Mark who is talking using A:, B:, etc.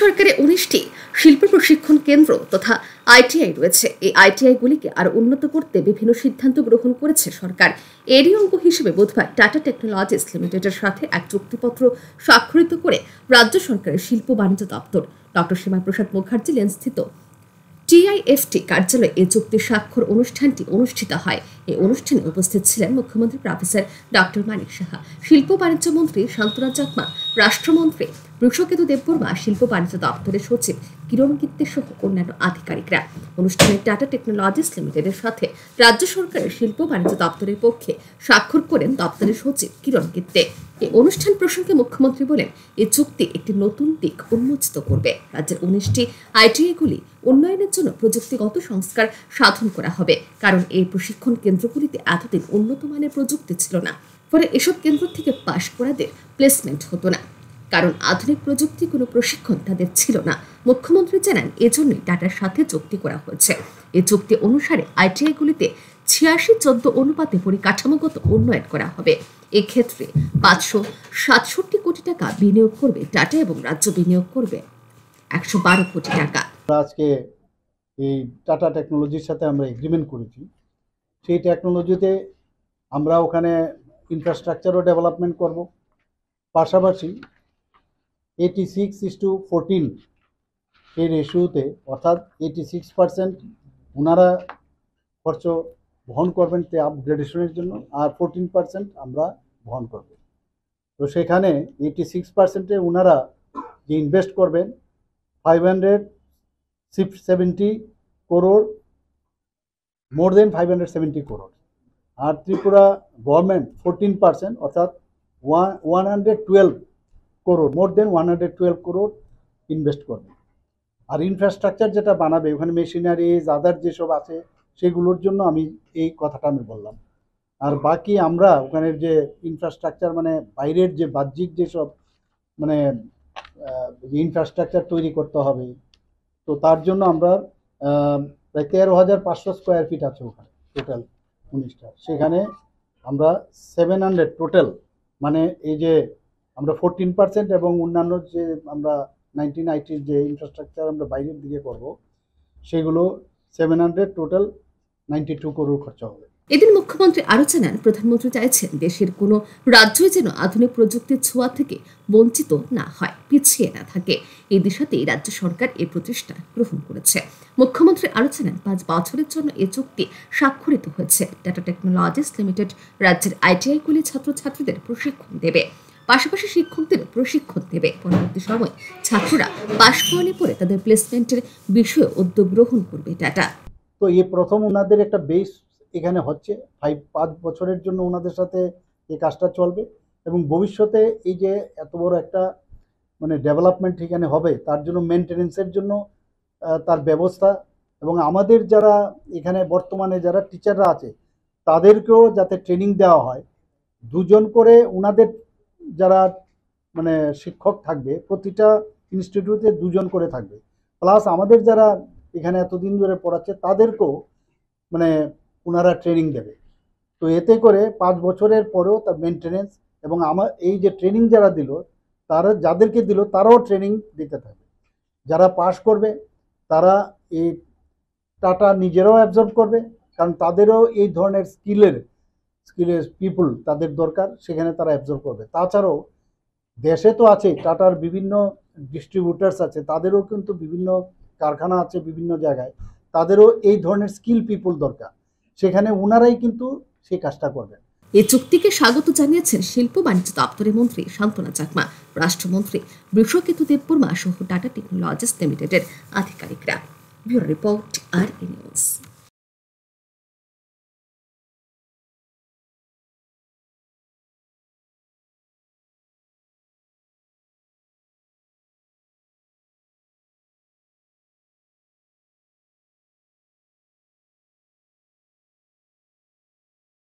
A: সরকারে উনিশটি শিল্প প্রশিক্ষণ কেন্দ্র তথা আইটিআই রয়েছে এই আইটিআইগুলিকে আরও উন্নত করতে বিভিন্ন সিদ্ধান্ত গ্রহণ করেছে সরকার এরই অঙ্গ হিসেবে বুধবার টাটা টেকনোলজিস লিমিটেডের সাথে এক চুক্তিপত্র স্বাক্ষরিত করে রাজ্য সরকারের শিল্প বাণিজ্য দপ্তর ডক্টর শ্যামাপ্রসাদ মুখার্জি লেনস্থিত টিআইএফটি কার্যালয়ে এই চুক্তি স্বাক্ষর অনুষ্ঠানটি অনুষ্ঠিত হয় এই অনুষ্ঠানে উপস্থিত ছিলেন মুখ্যমন্ত্রী প্রফেসর ডক্টর মানিক সাহা শিল্প বাণিজ্য মন্ত্রী শান্তনা চাকমা রাষ্ট্রমন্ত্রী দেবপুর দেববর্মা শিল্প বাণিজ্য দপ্তরের সচিব কিরণ গিত্তে সহ অন্যান্য আধিকারিকরা অনুষ্ঠানে টাটা টেকনোলজিস লিমিটেডের সাথে রাজ্য সরকারের শিল্প বাণিজ্য দপ্তরের পক্ষে স্বাক্ষর করেন দপ্তরের সচিব কিরণ গিত্তে এই অনুষ্ঠান প্রসঙ্গে মুখ্যমন্ত্রী বলেন এই চুক্তি একটি নতুন দিক উন্মোচিত করবে রাজ্যের উনিশটি আইটিআইগুলি উন্নয়নের জন্য প্রযুক্তিগত সংস্কার সাধন করা হবে কারণ এই প্রশিক্ষণ কেন্দ্রগুলিতে এতদিন উন্নত মানের প্রযুক্তি ছিল না ফলে এসব কেন্দ্র থেকে পাশ করাদের প্লেসমেন্ট হতো না কারণ আধুনিক প্রযুক্তি কোনো প্রশিক্ষণ তাদের ছিল না মুখ্যমন্ত্রী জানান এজন্যই টাটার সাথে চুক্তি করা হয়েছে এ চুক্তি অনুসারে আইটিআইগুলিতে ছিয়াশি চোদ্দ অনুপাতে পরিকাঠামোগত উন্নয়ন করা হবে এক্ষেত্রে পাঁচশো সাতষট্টি কোটি টাকা বিনিয়োগ করবে টাটা এবং রাজ্য বিনিয়োগ করবে
B: একশো বারো কোটি টাকা আজকে এই টাটা টেকনোলজির সাথে আমরা এগ্রিমেন্ট করেছি সেই টেকনোলজিতে আমরা ওখানে ইনফ্রাস্ট্রাকচারও ডেভেলপমেন্ট করব পাশাপাশি eighty six is to fourteen এর রেশিওতে অর্থাৎ এইটি সিক্স পার্সেন্ট ওনারা খরচ বহন করবেন তে আপগ্রেডেশনের জন্য আর ফোরটিন পার্সেন্ট আমরা বহন করব তো সেখানে এইটি সিক্স পার্সেন্টে ওনারা যে ইনভেস্ট করবেন five hundred six seventy crore more than five hundred seventy crore আর ত্রিপুরা গভর্নমেন্ট ফোরটিন পার্সেন্ট অর্থাৎ one one hundred twelve crore more than one hundred twelve crore invest করবে আর ইনফ্রাস্ট্রাকচার যেটা বানাবে ওখানে মেশিনারিজ আদার যেসব আছে সেগুলোর জন্য আমি এই কথাটা আমি বললাম আর বাকি আমরা ওখানের যে ইনফ্রাস্ট্রাকচার মানে বাইরের যে বাহ্যিক যেসব মানে ইনফ্রাস্ট্রাকচার তৈরি করতে হবে তো তার জন্য আমরা প্রায় তেরো হাজার পাঁচশো স্কোয়ার ফিট আছে ওখানে টোটাল উনিশটা সেখানে আমরা সেভেন হান্ড্রেড টোটাল মানে এই যে আমরা ফোরটিন পার্সেন্ট এবং অন্যান্য যে আমরা নাইনটিন আইটির যে ইনফ্রাস্ট্রাকচার আমরা বাইরের দিকে করব সেগুলো seven hundred total ninety two crore খরচা হবে
A: এদিন মুখ্যমন্ত্রী আরও জানান প্রধানমন্ত্রী চাইছেন দেশের কোনো রাজ্যই যেন আধুনিক প্রযুক্তির ছোঁয়া থেকে বঞ্চিত না হয় পিছিয়ে না থাকে এই দিশাতেই রাজ্য সরকার এ প্রচেষ্টা গ্রহণ করেছে মুখ্যমন্ত্রী আরও জানান পাঁচ বছরের জন্য এ চুক্তি স্বাক্ষরিত হয়েছে টাটা টেকনোলজিস লিমিটেড রাজ্যের আইটিআইগুলি ছাত্রছাত্রীদের প্রশিক্ষণ দেবে পাশাপাশি শিক্ষকদের প্রশিক্ষণ দেবে পরবর্তী সময় ছাত্ররা পাশ
B: করলে পরে তাদের প্লেসমেন্টের বিষয়ে উদ্যোগ গ্রহণ করবে টাটা তো এ প্রথম ওনাদের একটা বেস এখানে হচ্ছে ফাইভ পাঁচ বছরের জন্য ওনাদের সাথে এই কাজটা চলবে এবং ভবিষ্যতে এই যে এত বড় একটা মানে ডেভেলপমেন্ট এখানে হবে তার জন্য মেনটেনেন্সের জন্য তার ব্যবস্থা এবং আমাদের যারা এখানে বর্তমানে যারা টিচাররা আছে তাদেরকেও যাতে ট্রেনিং দেওয়া হয় দুজন করে ওনাদের যারা মানে শিক্ষক থাকবে প্রতিটা ইনস্টিটিউটে দুজন করে থাকবে প্লাস আমাদের যারা এখানে এতদিন ধরে পড়াচ্ছে তাদেরকেও মানে ওনারা ট্রেনিং দেবে তো এতে করে পাঁচ বছরের পরেও তার মেনটেনেন্স এবং আমার এই যে ট্রেনিং যারা দিল তারা যাদেরকে দিল তারাও ট্রেনিং দিতে থাকবে যারা পাশ করবে তারা এই টাটা নিজেরাও অ্যাবজর্ব করবে কারণ তাদেরও এই ধরনের স্কিলের স্কিলের পিপুল তাদের দরকার সেখানে তারা অ্যাবজর্ব করবে তাছাড়াও দেশে তো আছে টাটার বিভিন্ন ডিস্ট্রিবিউটার্স আছে তাদেরও কিন্তু বিভিন্ন কারখানা আছে বিভিন্ন জায়গায় তাদেরও এই ধরনের স্কিল পিপুল দরকার সেখানে ওনারাই কিন্তু সেই কাজটা করবেন এ চুক্তিকে স্বাগত জানিয়েছেন
A: শিল্প বাণিজ্য দপ্তরের মন্ত্রী শান্তনা চাকমা রাষ্ট্রমন্ত্রী বিশ্বকেতু দেববর্মা সহ টাটা
B: টেকনোলজিস লিমিটেডের আধিকারিকরা ব্যুরো রিপোর্ট আর নিউজ